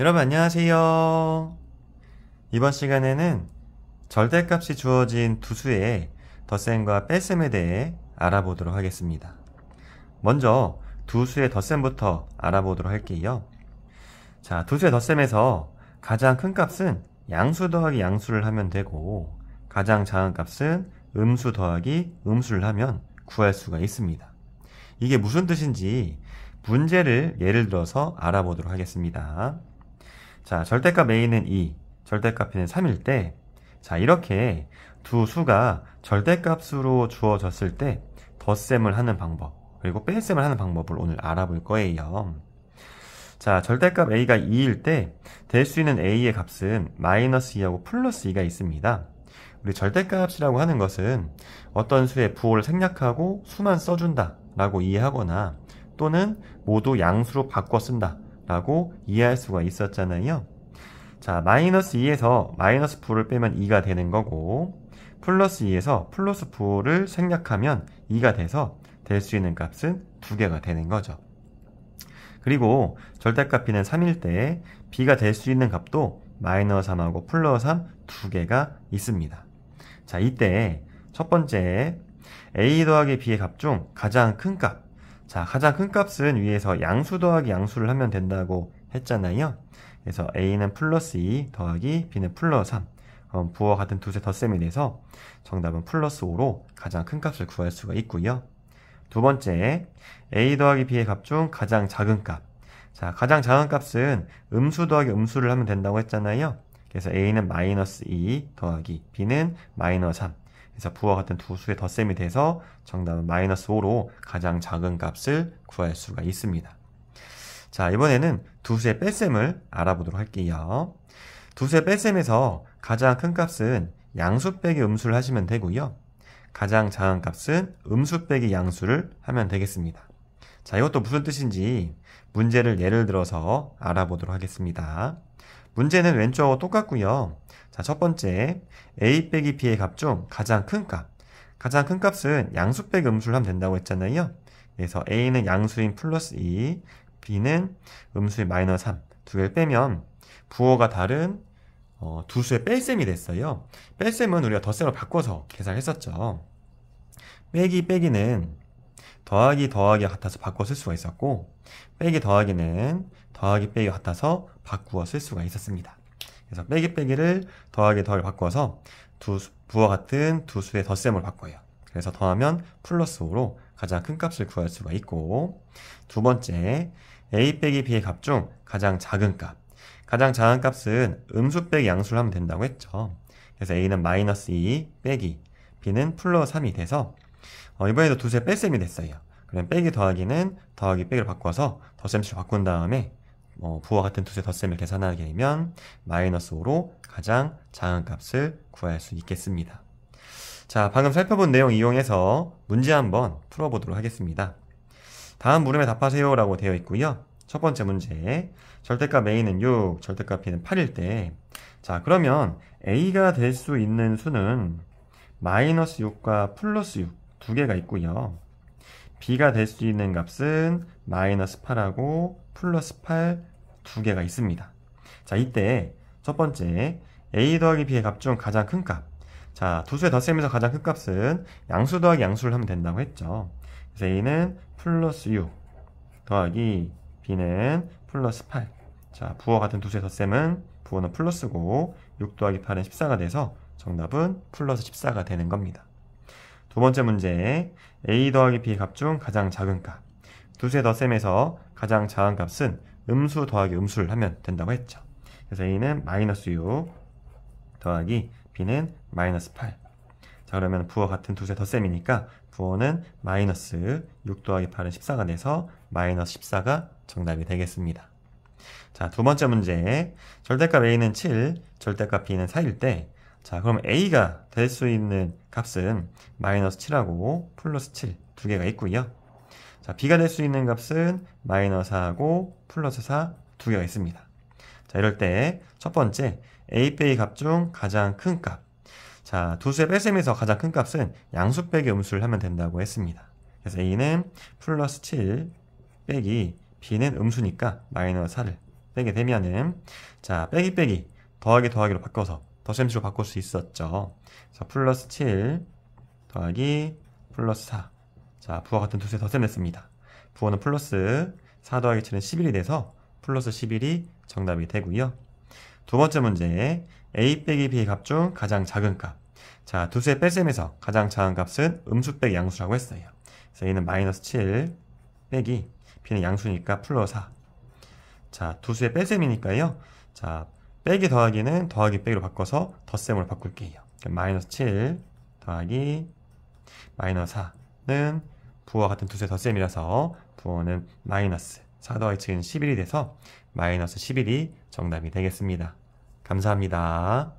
여러분 안녕하세요. 이번 시간에는 절대값이 주어진 두 수의 덧셈과 뺄셈에 대해 알아보도록 하겠습니다. 먼저 두 수의 덧셈부터 알아보도록 할게요. 자, 두 수의 덧셈에서 가장 큰 값은 양수 더하기 양수를 하면 되고 가장 작은 값은 음수 더하기 음수를 하면 구할 수가 있습니다. 이게 무슨 뜻인지 문제를 예를 들어서 알아보도록 하겠습니다. 자, 절대값 a는 2, 절대값 b는 3일 때, 자, 이렇게 두 수가 절대값으로 주어졌을 때 덧셈을 하는 방법, 그리고 뺄셈을 하는 방법을 오늘 알아볼 거예요. 자, 절대값 a가 2일 때 될 수 있는 a의 값은 마이너스 2하고 플러스 2가 있습니다. 우리 절대값이라고 하는 것은 어떤 수의 부호를 생략하고 수만 써준다 라고 이해하거나 또는 모두 양수로 바꿔 쓴다 라고 이해할 수가 있었잖아요. 자, 마이너스 2에서 마이너스 9를 빼면 2가 되는 거고 플러스 2에서 플러스 9를 생략하면 2가 돼서 될 수 있는 값은 2개가 되는 거죠. 그리고 절대값 b는 3일 때 b가 될 수 있는 값도 마이너스 3하고 플러스 3 2개가 있습니다. 자, 이때 첫 번째 a 더하기 b의 값 중 가장 큰 값, 자, 가장 큰 값은 위에서 양수 더하기 양수를 하면 된다고 했잖아요. 그래서 A는 플러스 2 e 더하기 B는 플러스 3. 그럼 부호 같은 두세 덧셈이 돼서 정답은 플러스 5로 가장 큰 값을 구할 수가 있고요. 두 번째, A 더하기 B의 값 중 가장 작은 값. 자, 가장 작은 값은 음수 더하기 음수를 하면 된다고 했잖아요. 그래서 A는 마이너스 2 e 더하기 B는 마이너스 3. 그래서 부와 같은 두 수의 덧셈이 돼서 정답은 마이너스 5로 가장 작은 값을 구할 수가 있습니다. 자, 이번에는 두 수의 뺄셈을 알아보도록 할게요. 두 수의 뺄셈에서 가장 큰 값은 양수 빼기 음수를 하시면 되고요. 가장 작은 값은 음수 빼기 양수를 하면 되겠습니다. 자, 이것도 무슨 뜻인지 문제를 예를 들어서 알아보도록 하겠습니다. 문제는 왼쪽하고 똑같고요. 자, 첫 번째 a 빼기 b의 값 중 가장 큰 값. 가장 큰 값은 양수 빼기 음수를 하면 된다고 했잖아요. 그래서 a는 양수인 플러스 2, e, b는 음수인 마이너스 3. 두 개를 빼면 부호가 다른 어, 두 수의 뺄셈이 됐어요. 뺄셈은 우리가 덧셈으로 바꿔서 계산했었죠. 을 빼기 빼기는 더하기 더하기와 같아서 바꿔 쓸 수가 있었고 빼기 더하기는 더하기 빼기 같아서 바꾸어 쓸 수가 있었습니다. 그래서 빼기 빼기를 더하기 더하기 바꿔서 두 부와 같은 두 수의 덧셈을 바꿔요. 그래서 더하면 플러스 5로 가장 큰 값을 구할 수가 있고 두 번째 a 빼기 b의 값 중 가장 작은 값 가장 작은 값은 음수 빼기 양수를 하면 된다고 했죠. 그래서 a는 마이너스 2 e 빼기 b는 플러스 3이 돼서 어, 이번에도 두 수의 뺄셈이 됐어요. 그럼 빼기 더하기는 더하기 빼기를 바꿔서 덧셈수으로 바꾼 다음에 어, 부와 같은 두세 덧셈을 계산하게 되면 마이너스 5로 가장 작은 값을 구할 수 있겠습니다. 자, 방금 살펴본 내용 이용해서 문제 한번 풀어보도록 하겠습니다. 다음 물음에 답하세요 라고 되어 있고요. 첫 번째 문제, 절대값 A는 6, 절대값 B는 8일 때 자, 그러면 A가 될 수 있는 수는 마이너스 6과 플러스 6 두 개가 있고요. b가 될 수 있는 값은 마이너스 8하고 플러스 8 두 개가 있습니다. 자, 이때 첫 번째 a 더하기 b의 값 중 가장 큰 값. 자, 두수의 덧셈에서 가장 큰 값은 양수 더하기 양수를 하면 된다고 했죠. 그래서 a는 플러스 6 더하기 b는 플러스 8. 자, 부호 같은 두수의 덧셈은 부호는 플러스고 6 더하기 8은 14가 돼서 정답은 플러스 14가 되는 겁니다. 두 번째 문제 a 더하기 b 값 중 가장 작은 값 두 세 더셈에서 가장 작은 값은 음수 더하기 음수를 하면 된다고 했죠 그래서 a는 마이너스 6 더하기 b는 마이너스 8자 그러면 부호 같은 두 세 더셈이니까 부호는 마이너스 6 더하기 8은 14가 돼서 마이너스 14가 정답이 되겠습니다 자, 두 번째 문제. 절대값 A는 7, 절대값 B는 4일 때 자, 그럼 a가 될 수 있는 값은 마이너스 7하고 플러스 7 두 개가 있고요. 자, b가 될 수 있는 값은 마이너스 4하고 플러스 4 두 개가 있습니다. 자, 이럴 때 첫 번째 a 빼기 값 중 가장 큰 값. 자, 두 수의 뺄셈에서 가장 큰 값은 양수 빼기 음수를 하면 된다고 했습니다. 그래서 a는 플러스 7 빼기 b는 음수니까 마이너스 4를 빼게 되면은 자, 빼기 빼기 더하기 더하기로 바꿔서 더셈수로 바꿀 수 있었죠. 자, 플러스 7 더하기 플러스 4. 자, 부와 같은 두수 더셈했습니다. 부호는 플러스 4 더하기 7은 11이 돼서 플러스 11이 정답이 되고요. 두 번째 문제. a 빼기 b의 값 중 가장 작은 값. 자, 두 수의 뺄셈에서 가장 작은 값은 음수 빼기 양수라고 했어요. 그래서 a는 마이너스 7 빼기 b는 양수니까 플러스 4. 자, 두 수의 뺄셈이니까요. 자, 빼기 더하기는 더하기 빼기로 바꿔서 덧셈으로 바꿀게요. 마이너스 7 더하기 마이너스 4는 부호와 같은 두세 덧셈이라서 부호는 마이너스 4 더하기 7은 11이 돼서 마이너스 11이 정답이 되겠습니다. 감사합니다.